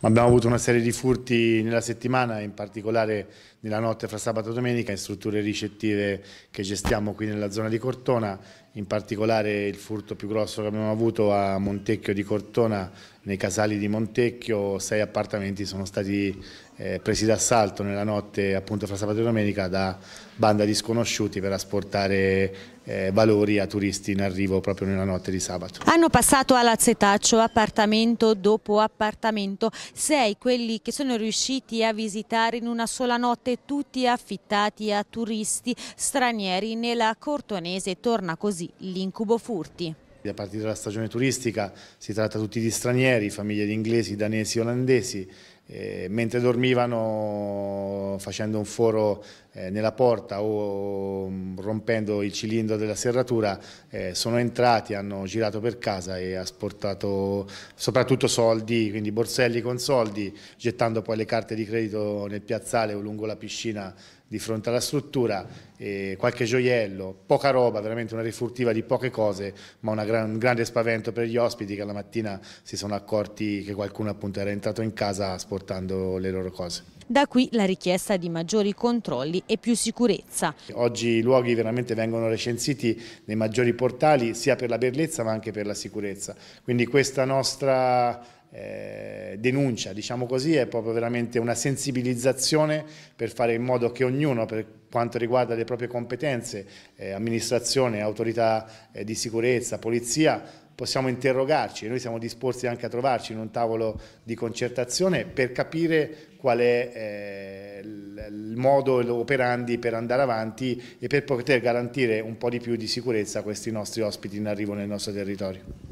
Ma abbiamo avuto una serie di furti nella settimana, in particolare nella notte fra sabato e domenica, in strutture ricettive che gestiamo qui nella zona di Cortona in particolare il furto più grosso che abbiamo avuto a Montecchio di Cortona, nei casali di Montecchio, sei appartamenti sono stati eh, presi d'assalto nella notte appunto fra sabato e domenica da banda di sconosciuti per asportare eh, valori a turisti in arrivo proprio nella notte di sabato. Hanno passato alla Zetaccio appartamento dopo appartamento, sei quelli che sono riusciti a visitare in una sola notte tutti affittati a turisti stranieri nella Cortonese torna così L'incubo furti. A partire dalla stagione turistica si tratta tutti di stranieri, famiglie di inglesi, danesi, olandesi, eh, mentre dormivano facendo un foro eh, nella porta o mm, rompendo il cilindro della serratura eh, sono entrati, hanno girato per casa e ha sportato soprattutto soldi, quindi borselli con soldi, gettando poi le carte di credito nel piazzale o lungo la piscina di fronte alla struttura, eh, qualche gioiello, poca roba, veramente una rifurtiva di poche cose, ma gran, un grande spavento per gli ospiti che la mattina si sono accorti che qualcuno appunto era entrato in casa sportando le loro cose. Da qui la richiesta di maggiori controlli e più sicurezza. Oggi i luoghi veramente vengono recensiti nei maggiori portali sia per la bellezza ma anche per la sicurezza, quindi questa nostra eh, denuncia, diciamo così, è proprio veramente una sensibilizzazione per fare in modo che ognuno, per quanto riguarda le proprie competenze, eh, amministrazione, autorità eh, di sicurezza, polizia, possiamo interrogarci, noi siamo disposti anche a trovarci in un tavolo di concertazione per capire qual è eh, il modo operandi per andare avanti e per poter garantire un po' di più di sicurezza a questi nostri ospiti in arrivo nel nostro territorio.